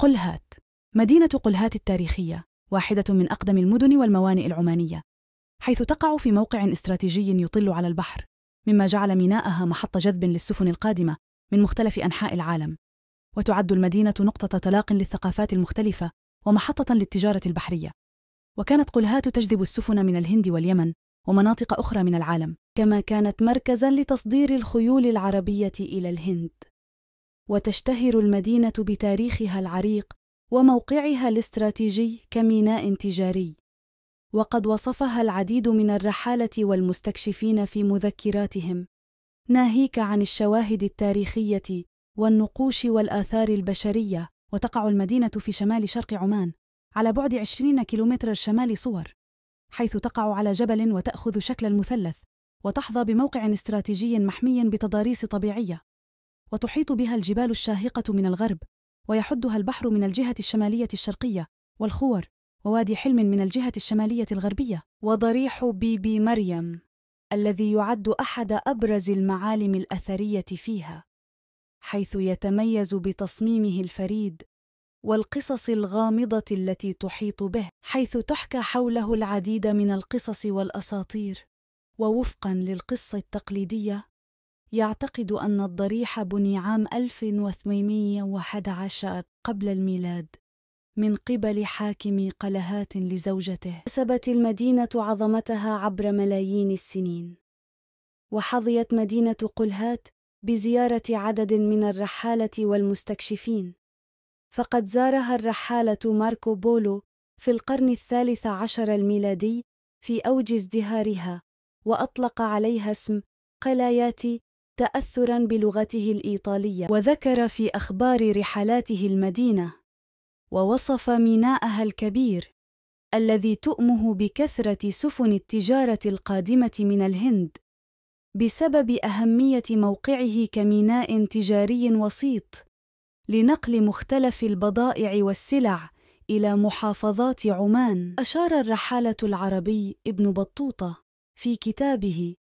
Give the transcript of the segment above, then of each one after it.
قلهات مدينة قلهات التاريخية واحدة من أقدم المدن والموانئ العمانية حيث تقع في موقع استراتيجي يطل على البحر مما جعل ميناءها محط جذب للسفن القادمة من مختلف أنحاء العالم وتعد المدينة نقطة تلاق للثقافات المختلفة ومحطة للتجارة البحرية وكانت قلهات تجذب السفن من الهند واليمن ومناطق أخرى من العالم كما كانت مركزا لتصدير الخيول العربية إلى الهند وتشتهر المدينة بتاريخها العريق وموقعها الاستراتيجي كميناء تجاري وقد وصفها العديد من الرحالة والمستكشفين في مذكراتهم ناهيك عن الشواهد التاريخية والنقوش والآثار البشرية وتقع المدينة في شمال شرق عمان على بعد 20 كيلومتر شمال صور حيث تقع على جبل وتأخذ شكل المثلث وتحظى بموقع استراتيجي محمي بتضاريس طبيعية وتحيط بها الجبال الشاهقة من الغرب ويحدها البحر من الجهة الشمالية الشرقية والخور ووادي حلم من الجهة الشمالية الغربية وضريح بيبي مريم الذي يعد أحد أبرز المعالم الأثرية فيها حيث يتميز بتصميمه الفريد والقصص الغامضة التي تحيط به حيث تحكى حوله العديد من القصص والأساطير ووفقا للقصة التقليدية يعتقد أن الضريح بني عام 1811 قبل الميلاد من قبل حاكم قلهات لزوجته كسبت المدينة عظمتها عبر ملايين السنين وحظيت مدينة قلهات بزيارة عدد من الرحالة والمستكشفين فقد زارها الرحالة ماركو بولو في القرن الثالث عشر الميلادي في أوج ازدهارها وأطلق عليها اسم قلاياتي تاثرا بلغته الايطاليه وذكر في اخبار رحلاته المدينه ووصف ميناءها الكبير الذي تؤمه بكثره سفن التجاره القادمه من الهند بسبب اهميه موقعه كميناء تجاري وسيط لنقل مختلف البضائع والسلع الى محافظات عمان اشار الرحاله العربي ابن بطوطه في كتابه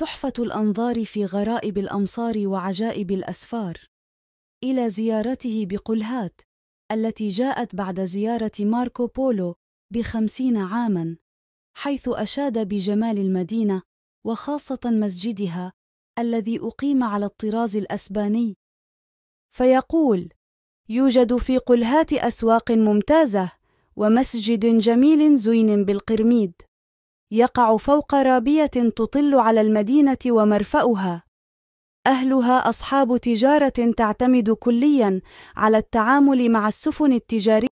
تحفة الأنظار في غرائب الأمصار وعجائب الأسفار إلى زيارته بقلهات التي جاءت بعد زيارة ماركو بولو بخمسين عاماً حيث أشاد بجمال المدينة وخاصة مسجدها الذي أقيم على الطراز الأسباني فيقول يوجد في قلهات أسواق ممتازة ومسجد جميل زين بالقرميد يقع فوق رابية تطل على المدينة ومرفأها. أهلها أصحاب تجارة تعتمد كليًا على التعامل مع السفن التجارية